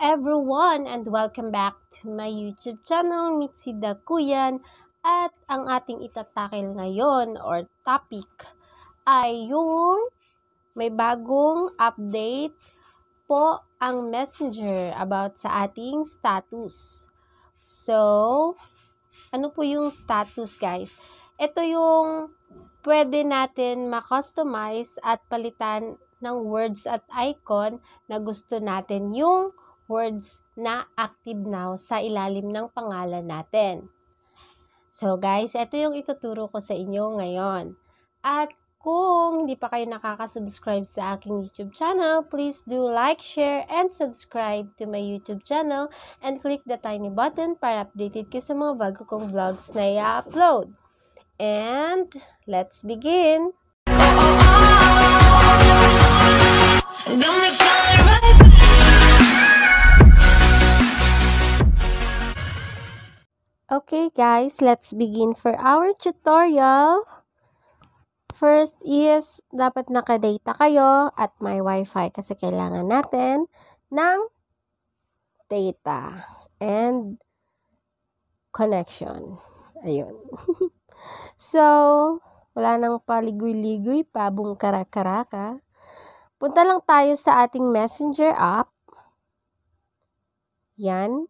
everyone and welcome back to my YouTube channel, Mitsi Dakuyan. At ang ating itatakil ngayon or topic ay yung may bagong update po ang messenger about sa ating status. So, ano po yung status guys? Ito yung pwede natin ma-customize at palitan ng words at icon na gusto natin yung words na active now sa ilalim ng pangalan natin. So guys, ito yung ituturo ko sa inyo ngayon. At kung hindi pa kayo nakaka-subscribe sa aking YouTube channel, please do like, share, and subscribe to my YouTube channel and click the tiny button para updated kayo sa mga bago kong vlogs na i-upload. And let's begin! Oh, oh, oh. Okay guys, let's begin for our tutorial. First is, dapat nakadata kayo at may wifi kasi kailangan natin ng data and connection. Ayun. so, wala nang paligoy-ligoy, pabong karakaraka. Punta lang tayo sa ating messenger app. Yan.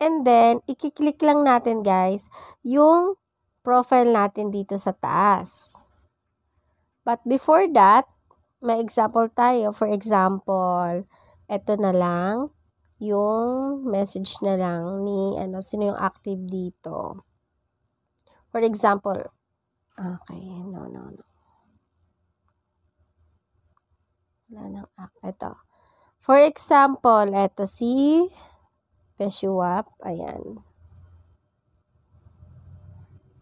And then, ikiklik lang natin guys yung profile natin dito sa taas. But before that, may example tayo. For example, eto na lang yung message na lang ni ano, sino yung active dito. For example, okay, no, no, no. Wala nang act. Ito. For example, eto si Peshuap. Ayan.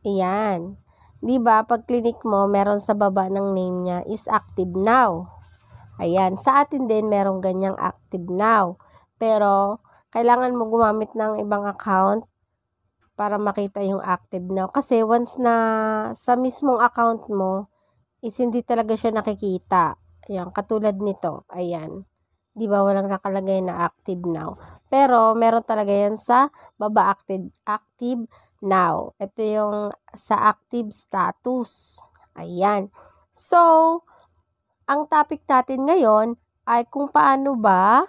Ayan. Diba, pag clinic mo, meron sa baba ng name niya is active now. Ayan. Sa atin din, meron ganyang active now. Pero, kailangan mo gumamit ng ibang account para makita yung active now. Kasi once na sa mismong account mo, is hindi talaga siya nakikita. Ayan, katulad nito. Ayan. Di ba walang nakalagay na active now. Pero, meron talaga yan sa baba active, active now. Ito yung sa active status. Ayan. So, ang topic natin ngayon ay kung paano ba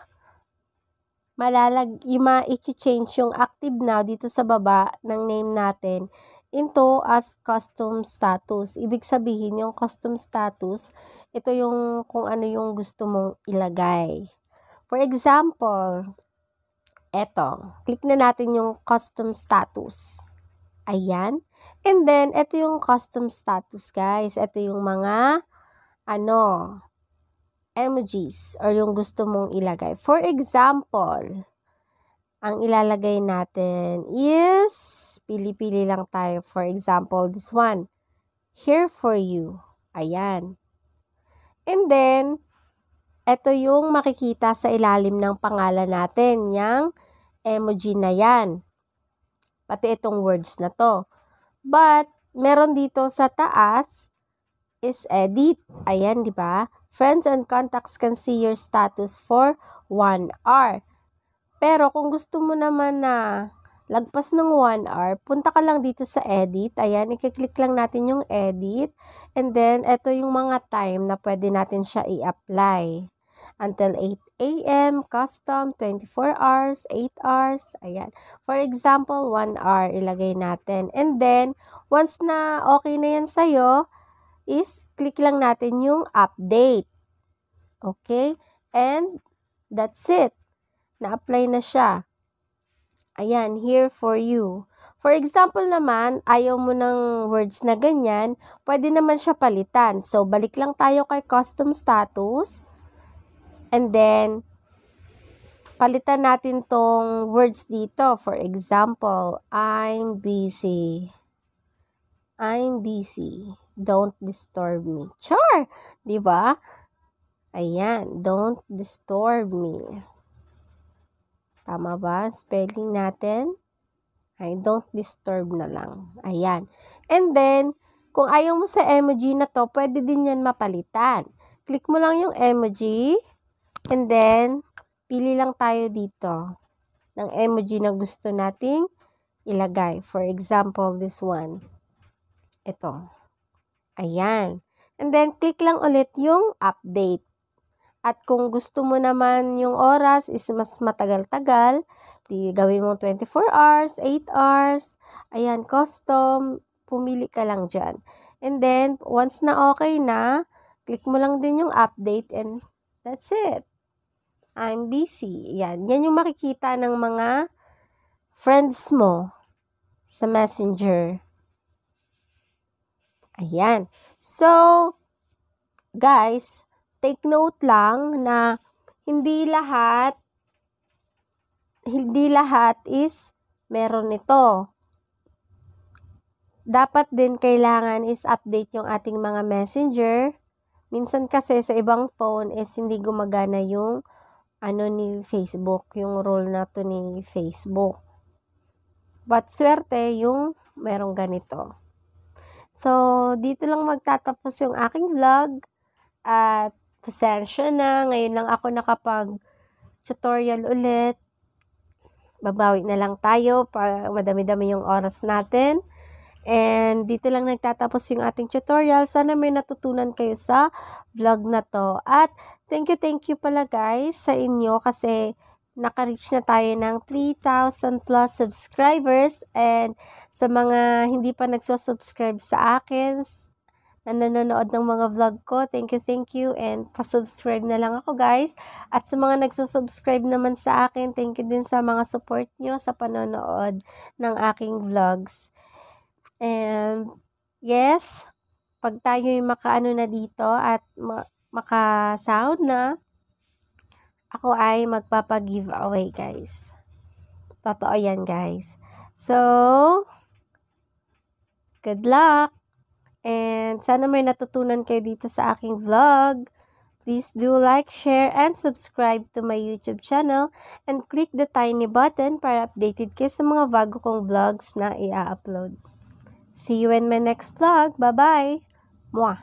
malalag ima i-change yung active now dito sa baba ng name natin into as custom status. Ibig sabihin, yung custom status, ito yung kung ano yung gusto mong ilagay. For example, eto, click na natin yung custom status. Ayan. And then, ito yung custom status, guys. Ito yung mga, ano, emojis or yung gusto mong ilagay. For example, ang ilalagay natin is, pili-pili lang tayo. For example, this one, here for you. Ayan. And then, ito yung makikita sa ilalim ng pangalan natin, yung emoji na yan. Pati itong words na to. But, meron dito sa taas is edit. Ayan, di ba? Friends and contacts can see your status for 1 hour. Pero kung gusto mo naman na lagpas ng 1 hour, punta ka lang dito sa edit. Ayan, i-click lang natin yung edit. And then, ito yung mga time na pwede natin siya i-apply until 8 a.m. Custom, 24 hours, 8 hours. Ayan. For example, 1 hour ilagay natin. And then, once na okay na yan sa'yo, is click lang natin yung update. Okay? And that's it. Na-apply na siya. Ayan, here for you. For example naman, ayaw mo ng words na ganyan, pwede naman siya palitan. So, balik lang tayo kay custom status. And then, palitan natin tong words dito. For example, I'm busy. I'm busy. Don't disturb me. Char! Di ba? Ayan, don't disturb me. Tama ba? Spelling natin? Ay, don't disturb na lang. Ayan. And then, kung ayaw mo sa emoji na to, pwede din yan mapalitan. Click mo lang yung emoji. And then, pili lang tayo dito ng emoji na gusto nating ilagay. For example, this one. Ito. Ayan. And then, click lang ulit yung update. At kung gusto mo naman yung oras is mas matagal-tagal, di gawin mo 24 hours, 8 hours, ayan, custom, pumili ka lang dyan. And then, once na okay na, click mo lang din yung update and that's it. I'm busy. Yan. Yan yung makikita ng mga friends mo sa messenger. Ayan. So, guys, take note lang na hindi lahat hindi lahat is meron nito. Dapat din kailangan is update yung ating mga messenger. Minsan kasi sa ibang phone is hindi gumagana yung ano ni Facebook, yung role na to ni Facebook. But swerte yung merong ganito. So, dito lang magtatapos yung aking vlog. At pasensya na, ngayon lang ako nakapag tutorial ulit. Babawi na lang tayo para madami-dami yung oras natin. And dito lang nagtatapos yung ating tutorial. Sana may natutunan kayo sa vlog na to. At thank you, thank you pala guys sa inyo kasi nakareach na tayo ng 3,000 plus subscribers. And sa mga hindi pa nagsusubscribe sa akin, na nanonood ng mga vlog ko. Thank you, thank you. And pa-subscribe na lang ako, guys. At sa mga nagsusubscribe naman sa akin, thank you din sa mga support nyo sa panonood ng aking vlogs. And yes, pag tayo'y makaano na dito at ma- maka-sound na, ako ay magpapa-giveaway, guys. Totoo yan, guys. So, good luck! And sana may natutunan kayo dito sa aking vlog. Please do like, share, and subscribe to my YouTube channel and click the tiny button para updated kayo sa mga bago kong vlogs na i-upload. See you in my next vlog. Bye-bye. Mwah!